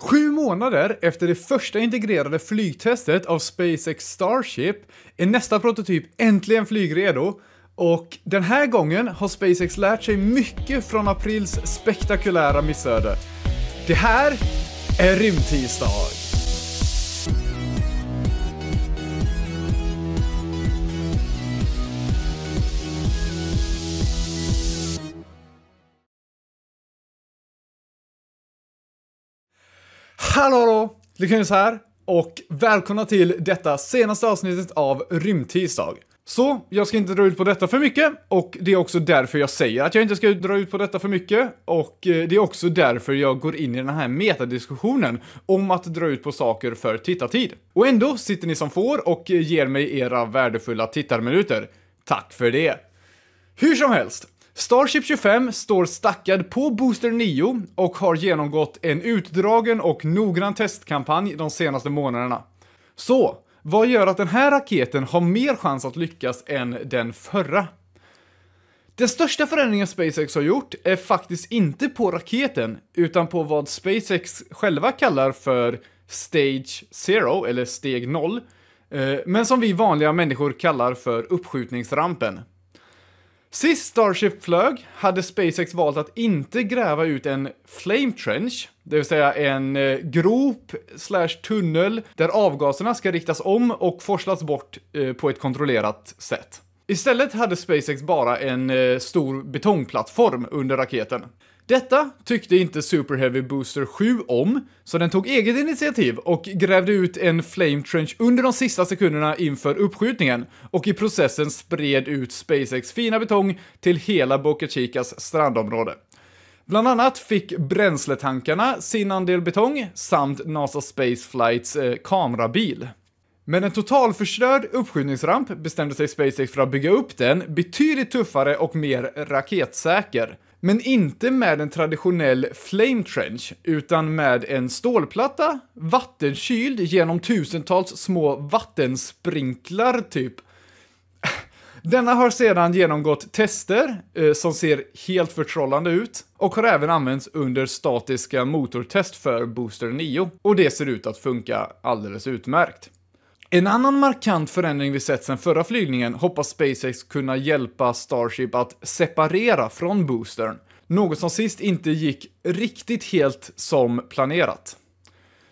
Sju månader efter det första integrerade flygtestet av SpaceX Starship är nästa prototyp äntligen flygredo och den här gången har SpaceX lärt sig mycket från aprils spektakulära missöde. Det här är Rymdtisdag! Hallå, hallå! Lyckanus här och välkomna till detta senaste avsnittet av Rymdtisdag. Så, jag ska inte dra ut på detta för mycket och det är också därför jag säger att jag inte ska dra ut på detta för mycket och eh, det är också därför jag går in i den här metadiskussionen om att dra ut på saker för tittartid. Och ändå sitter ni som får och ger mig era värdefulla tittarminuter. Tack för det! Hur som helst, Starship 25 står stackad på Booster 9 och har genomgått en utdragen och noggrann testkampanj de senaste månaderna. Så, vad gör att den här raketen har mer chans att lyckas än den förra? Den största förändringen SpaceX har gjort är faktiskt inte på raketen, utan på vad SpaceX själva kallar för Stage Zero, eller Steg 0, eh, men som vi vanliga människor kallar för uppskjutningsrampen. Sist Starship flög hade SpaceX valt att inte gräva ut en flame trench, det vill säga en eh, grop slash tunnel där avgaserna ska riktas om och forslas bort eh, på ett kontrollerat sätt. Istället hade SpaceX bara en eh, stor betongplattform under raketen. Detta tyckte inte Super Heavy Booster 7 om, så den tog eget initiativ och grävde ut en Flame Trench under de sista sekunderna inför uppskjutningen och i processen spred ut SpaceX fina betong till hela Boca Chicas strandområde. Bland annat fick bränsletankarna sin andel betong samt NASA Space Flights eh, kamerabil. Med en totalförstörd uppskjutningsramp bestämde sig SpaceX för att bygga upp den betydligt tuffare och mer raketsäker. Men inte med en traditionell flame trench, utan med en stålplatta, vattenkyld genom tusentals små vattensprinklar typ. Denna har sedan genomgått tester eh, som ser helt förtrollande ut och har även använts under statiska motortest för Booster 9 och det ser ut att funka alldeles utmärkt. En annan markant förändring vi sett sedan förra flygningen hoppas SpaceX kunna hjälpa Starship att separera från boostern, något som sist inte gick riktigt helt som planerat.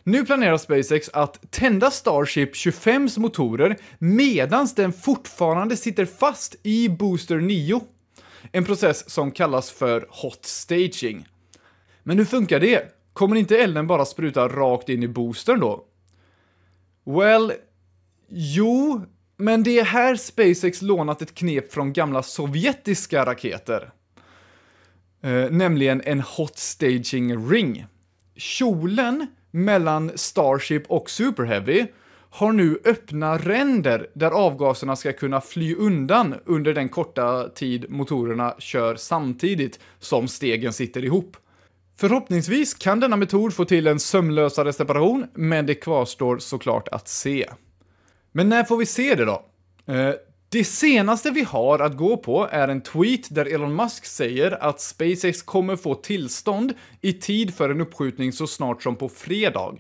Nu planerar SpaceX att tända Starship 25s motorer medan den fortfarande sitter fast i Booster 9. En process som kallas för hot staging. Men hur funkar det? Kommer inte elden bara spruta rakt in i boostern då? Well, Jo, men det är här SpaceX lånat ett knep från gamla sovjetiska raketer. Eh, nämligen en hot staging ring. Kjolen mellan Starship och Super Heavy har nu öppna ränder där avgaserna ska kunna fly undan under den korta tid motorerna kör samtidigt som stegen sitter ihop. Förhoppningsvis kan denna metod få till en sömlösare separation, men det kvarstår såklart att se. Men när får vi se det då? Eh, det senaste vi har att gå på är en tweet där Elon Musk säger att SpaceX kommer få tillstånd i tid för en uppskjutning så snart som på fredag.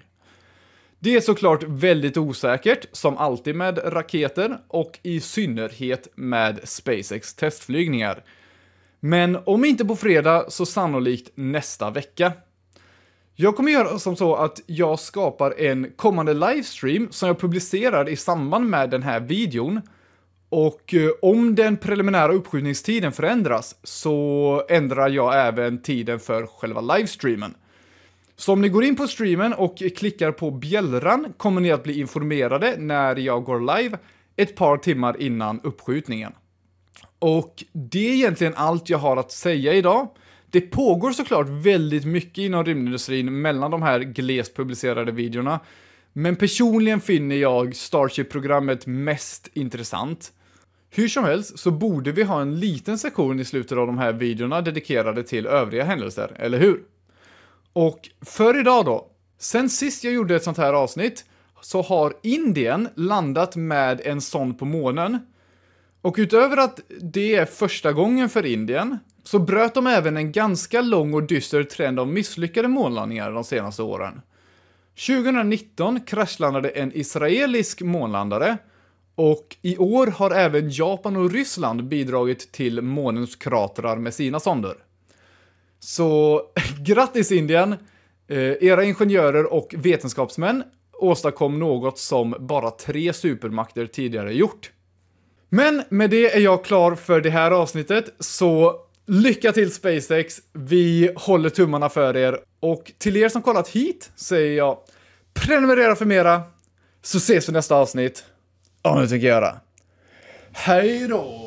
Det är såklart väldigt osäkert, som alltid med raketer och i synnerhet med SpaceX testflygningar. Men om inte på fredag så sannolikt nästa vecka. Jag kommer göra som så att jag skapar en kommande livestream som jag publicerar i samband med den här videon. Och eh, om den preliminära uppskjutningstiden förändras så ändrar jag även tiden för själva livestreamen. Så om ni går in på streamen och klickar på bjällran kommer ni att bli informerade när jag går live ett par timmar innan uppskjutningen. Och det är egentligen allt jag har att säga idag. Det pågår såklart väldigt mycket inom rymdindustrin mellan de här glest publicerade videorna. Men personligen finner jag Starship-programmet mest intressant. Hur som helst så borde vi ha en liten sektion i slutet av de här videorna dedikerade till övriga händelser, eller hur? Och för idag då. Sen sist jag gjorde ett sånt här avsnitt så har Indien landat med en sond på månen. Och utöver att det är första gången för Indien så bröt de även en ganska lång och dyster trend av misslyckade månlandningar de senaste åren. 2019 kraschlandade en israelisk månlandare och i år har även Japan och Ryssland bidragit till månens kratrar med sina sonder. Så grattis Indien! Eh, era ingenjörer och vetenskapsmän åstadkom något som bara tre supermakter tidigare gjort. Men med det är jag klar för det här avsnittet, så Lycka till SpaceX, vi håller tummarna för er. Och till er som kollat hit säger jag prenumerera för mera, så ses vi nästa avsnitt. Ja, nu tänker jag göra. Hej då!